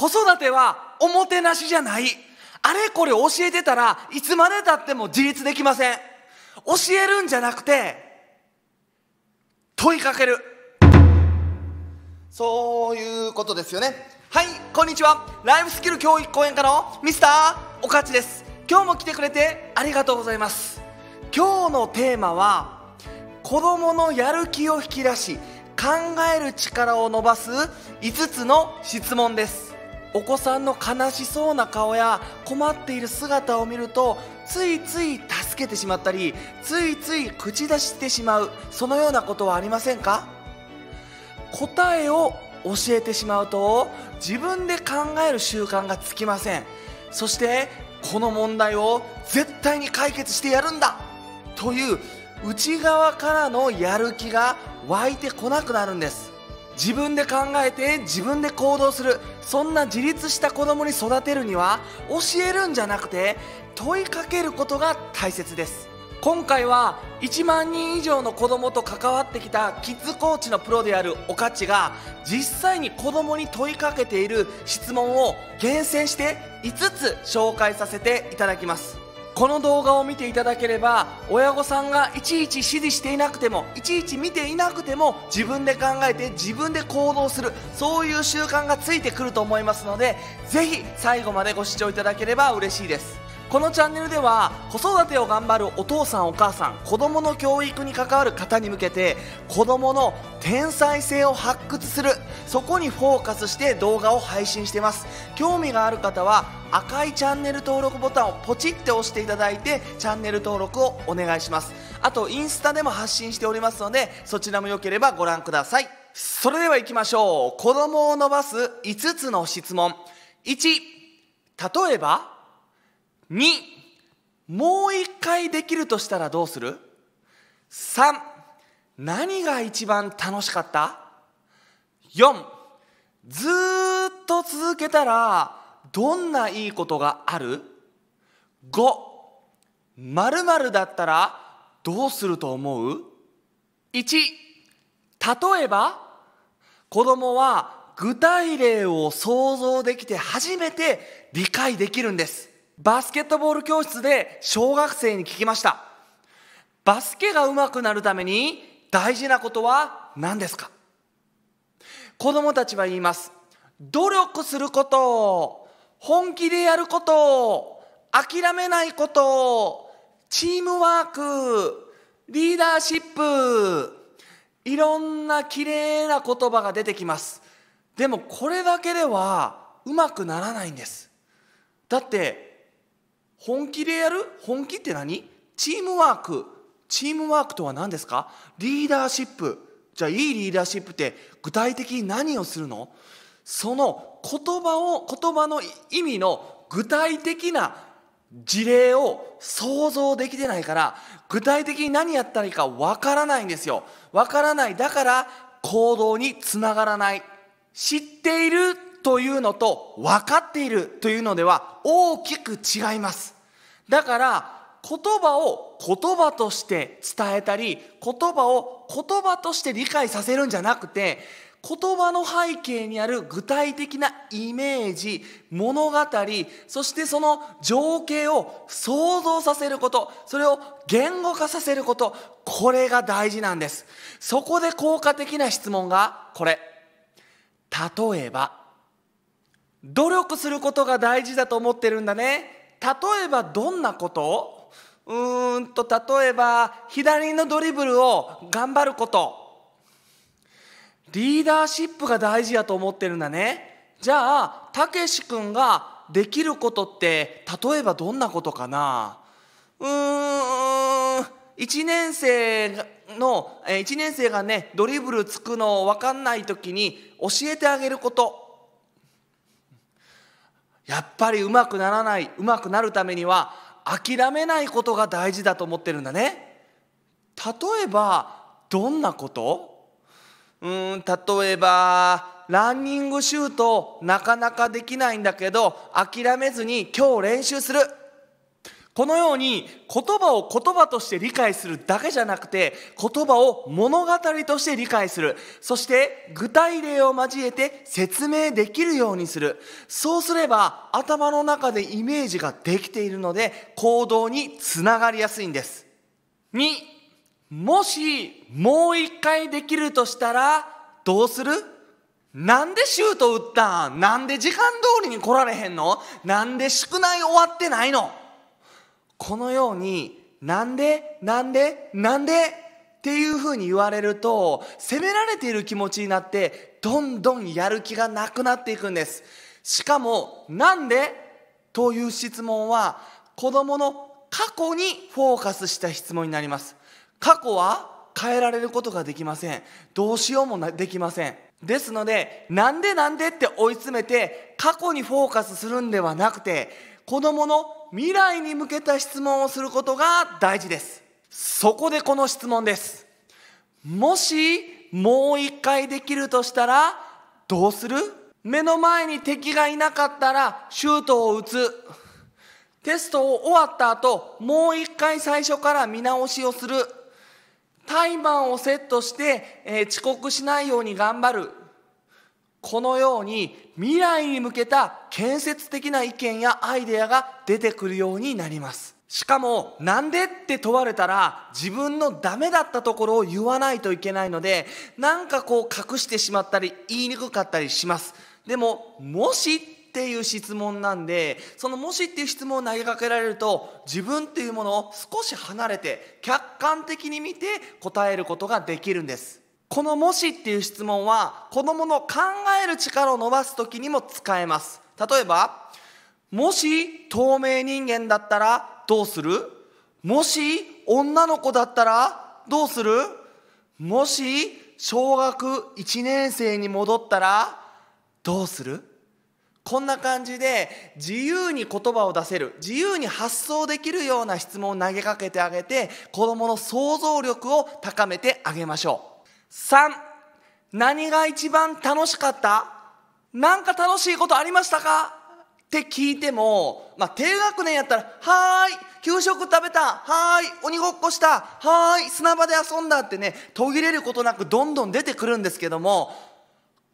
子育てはおもてなしじゃない。あれこれ教えてたらいつまでたっても自立できません。教えるんじゃなくて、問いかける。そういうことですよね。はい、こんにちは。ライフスキル教育講演家のミスターおかちです。今日も来てくれてありがとうございます。今日のテーマは、子供のやる気を引き出し、考える力を伸ばす5つの質問です。お子さんの悲しそうな顔や困っている姿を見るとついつい助けてしまったりついつい口出してしまうそのようなことはありませんか答えを教えてしまうと自分で考える習慣がつきませんそしてこの問題を絶対に解決してやるんだという内側からのやる気が湧いてこなくなるんです自分で考えて自分で行動するそんな自立した子供に育てるには教えるんじゃなくて問いかけることが大切です今回は1万人以上の子供と関わってきたキッズコーチのプロであるおかちが実際に子供に問いかけている質問を厳選して5つ紹介させていただきますこの動画を見ていただければ親御さんがいちいち指示していなくてもいちいち見ていなくても自分で考えて自分で行動するそういう習慣がついてくると思いますのでぜひ最後までご視聴いただければ嬉しいですこのチャンネルでは子育てを頑張るお父さんお母さん子どもの教育に関わる方に向けて子どもの天才性を発掘するそこにフォーカスして動画を配信してます興味がある方は赤いチャンネル登録ボタンをポチって押していただいてチャンネル登録をお願いしますあとインスタでも発信しておりますのでそちらもよければご覧くださいそれでは行きましょう子どもを伸ばす5つの質問1例えば2もう一回できるとしたらどうする ?3 何が一番楽しかった ?4 ずっと続けたらどんないいことがある ?5 まるだったらどうすると思う ?1 例えば子供は具体例を想像できて初めて理解できるんですバスケットボール教室で小学生に聞きましたバスケが上手くなるために大事なことは何ですか子供たちは言います努力すること本気でやること諦めないことチームワークリーダーシップいろんなきれいな言葉が出てきますでもこれだけではうまくならないんですだって本気でやる本気って何チームワークチームワークとは何ですかリーダーシップじゃあいいリーダーシップって具体的に何をするのその言葉を言葉の意味の具体的な事例を想像できてないから具体的に何やったらいいかわからないんですよわからないだから行動につながらない知っているというのと分かっているというのでは大きく違います。だから言葉を言葉として伝えたり言葉を言葉として理解させるんじゃなくて言葉の背景にある具体的なイメージ物語そしてその情景を想像させることそれを言語化させることこれが大事なんですそこで効果的な質問がこれ例えば努力することが大事だと思ってるんだね例えばどんなことうーんと例えば左のドリブルを頑張ることリーダーシップが大事やと思ってるんだねじゃあたけしくんができることって例えばどんなことかなうーん1年生の1年生がねドリブルつくの分かんない時に教えてあげることやっぱりうまくならないうまくなるためには諦めないことが大事だと思ってるんだね。例えばどんなことうん例えばランニングシュートなかなかできないんだけど諦めずに今日練習するこのように言葉を言葉として理解するだけじゃなくて言葉を物語として理解するそして具体例を交えて説明できるようにするそうすれば頭の中でイメージができているので行動につながりやすいんです2もしもう一回できるとしたらどうするなんでシュート打ったんなんで時間通りに来られへんのなんで宿題終わってないのこのようになんでなんでなんでっていうふうに言われると責められている気持ちになってどんどんやる気がなくなっていくんですしかもなんでという質問は子供の過去にフォーカスした質問になります過去は変えられることができませんどうしようもできませんですのでなんでなんでって追い詰めて過去にフォーカスするんではなくて子供の未来に向けた質問をすることが大事ですそこでこの質問ですもしもう一回できるとしたらどうする目の前に敵がいなかったらシュートを打つテストを終わった後もう一回最初から見直しをするタイマーをセットして、えー、遅刻しないように頑張るこのように未来に向けた建設的な意見やアイデアが出てくるようになりますしかもなんでって問われたら自分のダメだったところを言わないといけないのでなんかこう隠してしまったり言いにくかったりしますでももしっていう質問なんでそのもしっていう質問を投げかけられると自分っていうものを少し離れて客観的に見て答えることができるんですこの「もし」っていう質問は子供の考える力を伸ばす時にも使えます例えば「もし透明人間だったらどうする?」「もし女の子だったらどうする?」「もし小学1年生に戻ったらどうする?」こんな感じで自由に言葉を出せる自由に発想できるような質問を投げかけてあげて子どもの想像力を高めてあげましょう。3何が一番楽しかった何か楽しいことありましたかって聞いても、まあ、低学年やったら、はーい、給食食べた、はーい、鬼ごっこした、はーい、砂場で遊んだってね、途切れることなくどんどん出てくるんですけども、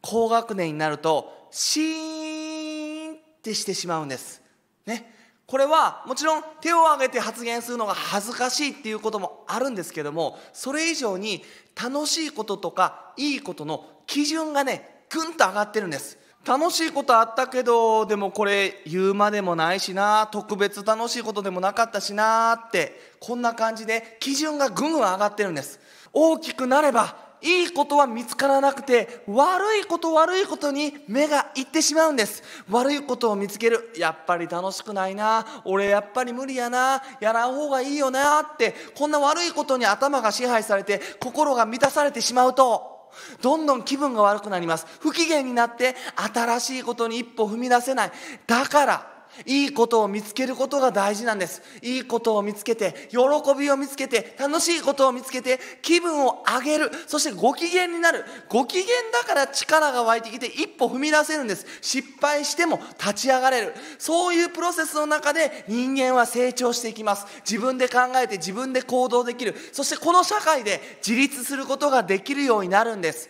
高学年になると、シーンってしてしまうんです。ね。これはもちろん手を挙げて発言するのが恥ずかしいっていうこともあるんですけどもそれ以上に楽しいこととかいいことの基準がねぐんと上がってるんです楽しいことあったけどでもこれ言うまでもないしな特別楽しいことでもなかったしなってこんな感じで基準がぐんぐん上がってるんです大きくなればいいことは見つからなくて悪いこと悪いことに目がいってしまうんです悪いことを見つけるやっぱり楽しくないな俺やっぱり無理やなやらん方がいいよなってこんな悪いことに頭が支配されて心が満たされてしまうとどんどん気分が悪くなります不機嫌になって新しいことに一歩踏み出せないだからいいことを見つけることが大事なんですいいことを見つけて喜びを見つけて楽しいことを見つけて気分を上げるそしてご機嫌になるご機嫌だから力が湧いてきて一歩踏み出せるんです失敗しても立ち上がれるそういうプロセスの中で人間は成長していきます自分で考えて自分で行動できるそしてこの社会で自立することができるようになるんです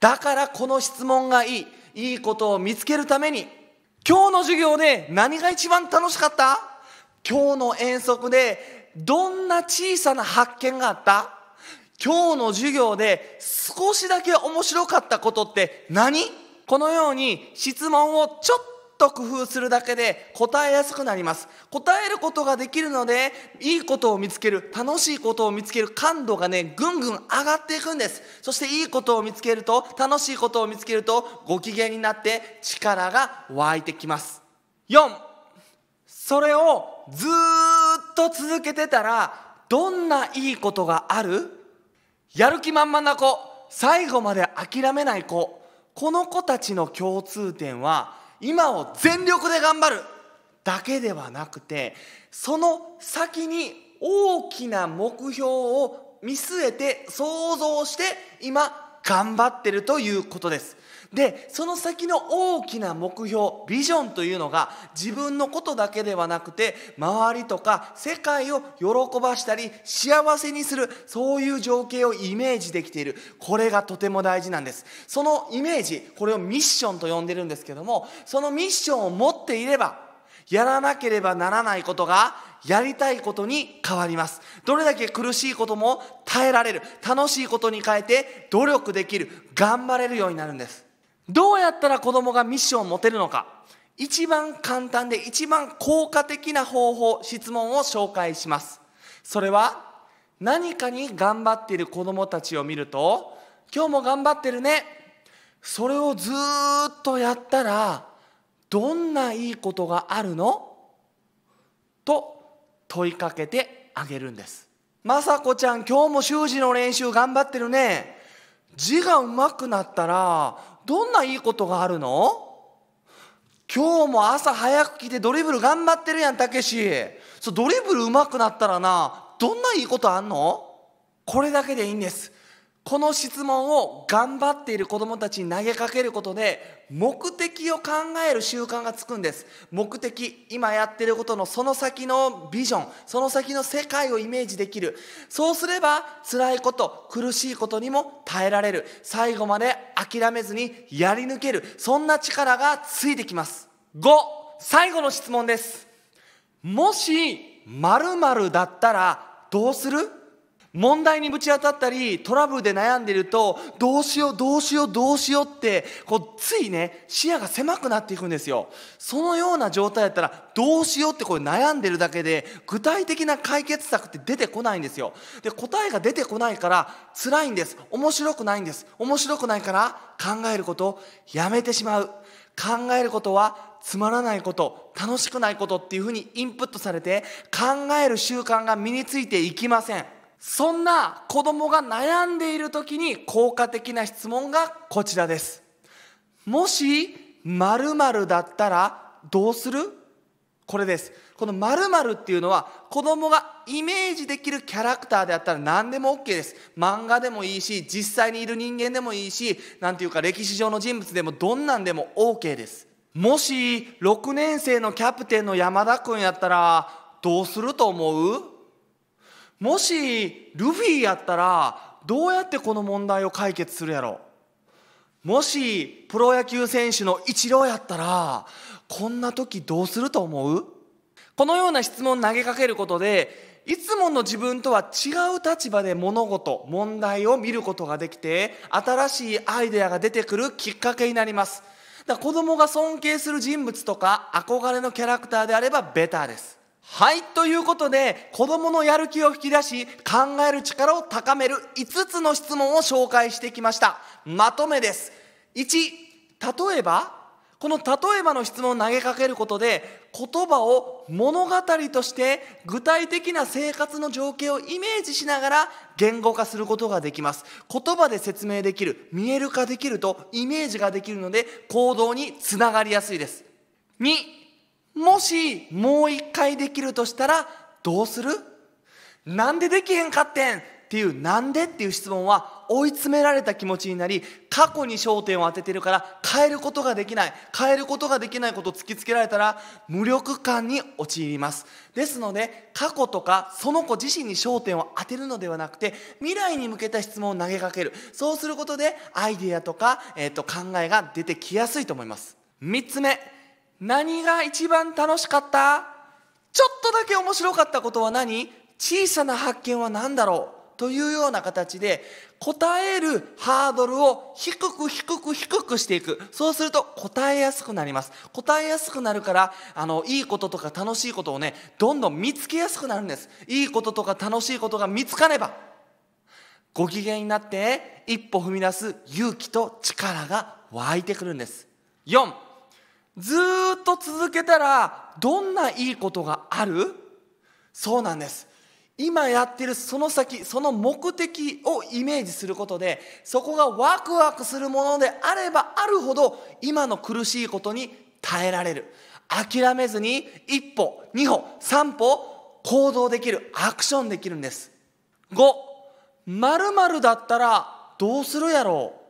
だからこの質問がいいいいことを見つけるために今日の授業で何が一番楽しかった今日の遠足でどんな小さな発見があった今日の授業で少しだけ面白かったことって何このように質問をちょっと工夫するだけで答えやすくなります答えることができるのでいいことを見つける楽しいことを見つける感度がねぐんぐん上がっていくんですそしていいことを見つけると楽しいことを見つけるとご機嫌になって力が湧いてきます4それをずっと続けてたらどんないいことがあるやる気満々な子最後まで諦めない子この子たちの共通点は今を全力で頑張るだけではなくてその先に大きな目標を見据えて想像して今頑張ってるということですでその先の大きな目標ビジョンというのが自分のことだけではなくて周りとか世界を喜ばしたり幸せにするそういう情景をイメージできているこれがとても大事なんですそのイメージこれをミッションと呼んでるんですけどもそのミッションを持っていればやらなければならないことがやりたいことに変わりますどれだけ苦しいことも耐えられる楽しいことに変えて努力できる頑張れるようになるんですどうやったら子供がミッションを持てるのか一番簡単で一番効果的な方法質問を紹介しますそれは何かに頑張っている子供たちを見ると今日も頑張ってるねそれをずっとやったらどんないいことがあるのと問いかけてあげるんですまさこちゃん今日も習字の練習頑張ってるね字がうまくなったらどんないいことがあるの今日も朝早く来てドリブル頑張ってるやん、たけし。そう、ドリブル上手くなったらな、どんないいことあんのこれだけでいいんです。この質問を頑張っている子供たちに投げかけることで目的を考える習慣がつくんです目的今やってることのその先のビジョンその先の世界をイメージできるそうすれば辛いこと苦しいことにも耐えられる最後まで諦めずにやり抜けるそんな力がついてきます5最後の質問ですもし〇〇だったらどうする問題にぶち当たったりトラブルで悩んでいるとどうしようどうしようどうしようってこうついね視野が狭くなっていくんですよそのような状態だったらどうしようってこう悩んでるだけで具体的な解決策って出てこないんですよで答えが出てこないから辛いんです面白くないんです面白くないから考えることやめてしまう考えることはつまらないこと楽しくないことっていうふうにインプットされて考える習慣が身についていきませんそんな子供が悩んでいる時に効果的な質問がこちらですもし〇〇だったらどうするこれですこの〇〇っていうのは子供がイメージできるキャラクターであったら何でも OK です漫画でもいいし実際にいる人間でもいいし何ていうか歴史上の人物でもどんなんでも OK ですもし6年生のキャプテンの山田君やったらどうすると思うもしルフィやったらどうやってこの問題を解決するやろもしプロ野球選手のイチローやったらこんな時どうすると思うこのような質問を投げかけることでいつもの自分とは違う立場で物事問題を見ることができて新しいアイデアが出てくるきっかけになりますだから子供が尊敬する人物とか憧れのキャラクターであればベターですはい、ということで、子供のやる気を引き出し、考える力を高める5つの質問を紹介してきました。まとめです。1、例えば、この例えばの質問を投げかけることで、言葉を物語として具体的な生活の情景をイメージしながら言語化することができます。言葉で説明できる、見える化できるとイメージができるので、行動につながりやすいです。2、もしもう一回できるとしたらどうするなんでできへんかってんっていうなんでっていう質問は追い詰められた気持ちになり過去に焦点を当ててるから変えることができない変えることができないことを突きつけられたら無力感に陥りますですので過去とかその子自身に焦点を当てるのではなくて未来に向けた質問を投げかけるそうすることでアイディアとか、えー、と考えが出てきやすいと思います3つ目何が一番楽しかったちょっとだけ面白かったことは何小さな発見は何だろうというような形で答えるハードルを低く低く低くしていくそうすると答えやすくなります答えやすくなるからあのいいこととか楽しいことをねどんどん見つけやすくなるんですいいこととか楽しいことが見つかればご機嫌になって一歩踏み出す勇気と力が湧いてくるんです4ずっと続けたらどんないいことがあるそうなんです今やってるその先その目的をイメージすることでそこがワクワクするものであればあるほど今の苦しいことに耐えられる諦めずに一歩二歩三歩行動できるアクションできるんです5〇〇だったらどうするやろう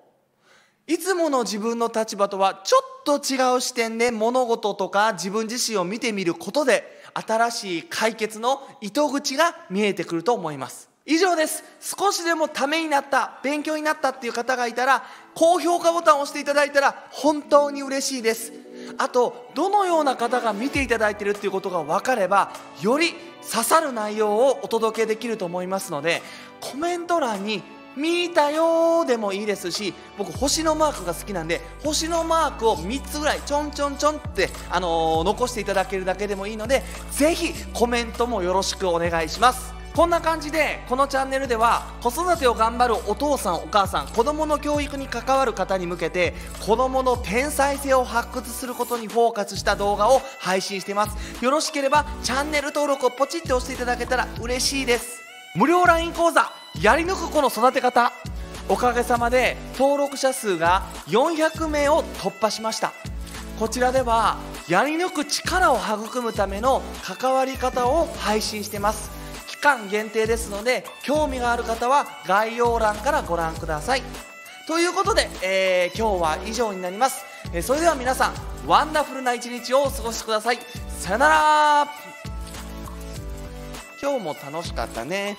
いつもの自分の立場とはちょっと違う視点で物事とか自分自身を見てみることで新しい解決の糸口が見えてくると思います以上です少しでもためになった勉強になったっていう方がいたら高評価ボタンを押していただいたら本当に嬉しいですあとどのような方が見ていただいてるっていうことが分かればより刺さる内容をお届けできると思いますのでコメント欄に見たよでもいいですし僕星のマークが好きなんで星のマークを3つぐらいちょんちょんちょんって、あのー、残していただけるだけでもいいのでぜひコメントもよろしくお願いしますこんな感じでこのチャンネルでは子育てを頑張るお父さんお母さん子どもの教育に関わる方に向けて子どもの天才性を発掘することにフォーカスした動画を配信してますよろしければチャンネル登録をポチッて押していただけたら嬉しいです無料 LINE 講座やり抜く子の育て方おかげさまで登録者数が400名を突破しましたこちらではやり抜く力を育むための関わり方を配信してます期間限定ですので興味がある方は概要欄からご覧くださいということで、えー、今日は以上になります、えー、それでは皆さんワンダフルな一日をお過ごしくださいさよなら今日も楽しかったね